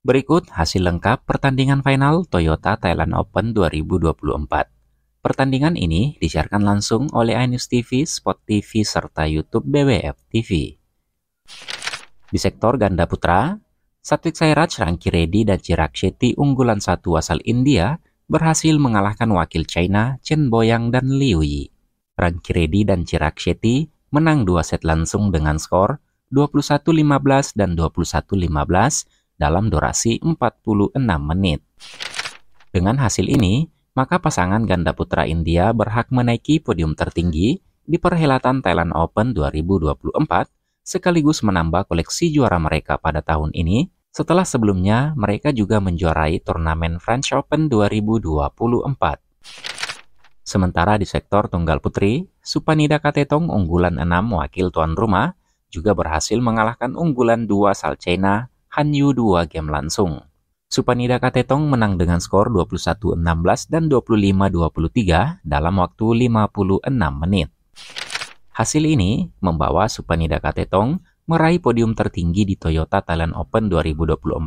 Berikut hasil lengkap pertandingan final Toyota Thailand Open 2024. Pertandingan ini disiarkan langsung oleh iNews TV, Spot TV, serta YouTube BWF TV. Di sektor ganda putra, Satwik Sairaj Rangkiredi dan Chirag Shetty unggulan satu asal India berhasil mengalahkan wakil China Chen Boyang dan Liu Yi. Rangkiredi dan Chirag Shetty menang dua set langsung dengan skor 21-15 dan 21-15 dalam durasi 46 menit. Dengan hasil ini, maka pasangan ganda putra India berhak menaiki podium tertinggi di perhelatan Thailand Open 2024 sekaligus menambah koleksi juara mereka pada tahun ini setelah sebelumnya mereka juga menjuarai turnamen French Open 2024. Sementara di sektor tunggal putri, Supanida Katetong unggulan 6 wakil tuan rumah juga berhasil mengalahkan unggulan 2 Salcena Hanyu 2 game langsung. Supanida Katetong menang dengan skor 21-16 dan 25-23 dalam waktu 56 menit. Hasil ini membawa Supanida Katetong meraih podium tertinggi di Toyota Thailand Open 2024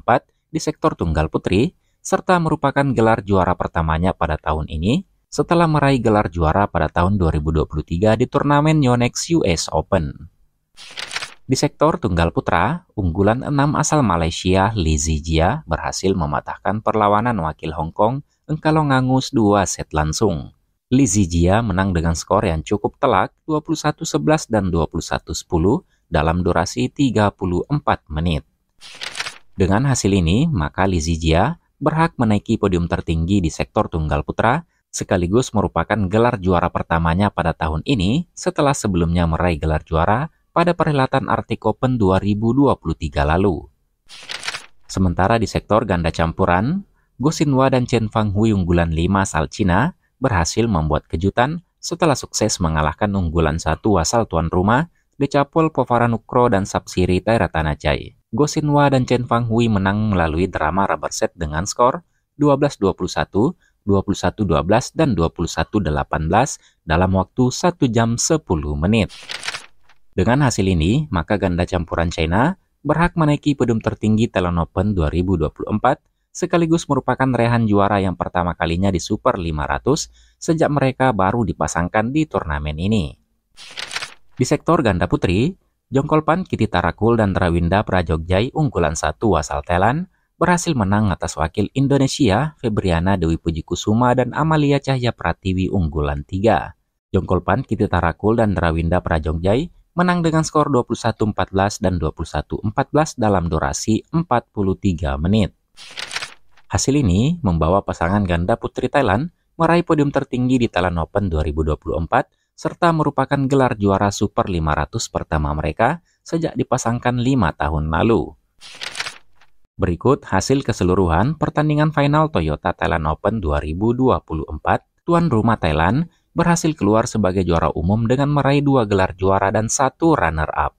di sektor tunggal putri, serta merupakan gelar juara pertamanya pada tahun ini setelah meraih gelar juara pada tahun 2023 di turnamen Yonex US Open. Di sektor tunggal putra, unggulan enam asal Malaysia Lizzie Jia berhasil mematahkan perlawanan wakil Hong Kong Engkalongangus Ngangus 2 set langsung. Lizzie Jia menang dengan skor yang cukup telak 21-11 dan 21-10 dalam durasi 34 menit. Dengan hasil ini, maka Lizzie Jia berhak menaiki podium tertinggi di sektor tunggal putra sekaligus merupakan gelar juara pertamanya pada tahun ini setelah sebelumnya meraih gelar juara pada perhelatan Artik Open 2023 lalu. Sementara di sektor ganda campuran, Go Xinhua dan Chen Fang Hui unggulan 5 asal Cina berhasil membuat kejutan setelah sukses mengalahkan unggulan satu asal tuan rumah Decapol Povaranukro dan Sapsiri Tairatanajae. Go Xinhua dan Chen Fang Hui menang melalui drama rubber set dengan skor 12-21, 21-12, dan 21-18 dalam waktu 1 jam 10 menit. Dengan hasil ini, maka ganda campuran China berhak menaiki podium tertinggi Thailand Open 2024 sekaligus merupakan rehan juara yang pertama kalinya di Super 500 sejak mereka baru dipasangkan di turnamen ini. Di sektor ganda putri, Jongkolpan Kiti Tarakul dan Rawinda Prajogjai unggulan satu asal Thailand berhasil menang atas wakil Indonesia Febriana Dewi Pujikusuma dan Amalia Cahya Pratiwi unggulan tiga. Jongkolpan Kiti Tarakul dan Rawinda Prajogjai menang dengan skor 21-14 dan 21-14 dalam durasi 43 menit. Hasil ini membawa pasangan ganda putri Thailand meraih podium tertinggi di Thailand Open 2024 serta merupakan gelar juara Super 500 pertama mereka sejak dipasangkan 5 tahun lalu. Berikut hasil keseluruhan pertandingan final Toyota Thailand Open 2024. Tuan rumah Thailand berhasil keluar sebagai juara umum dengan meraih dua gelar juara dan satu runner-up.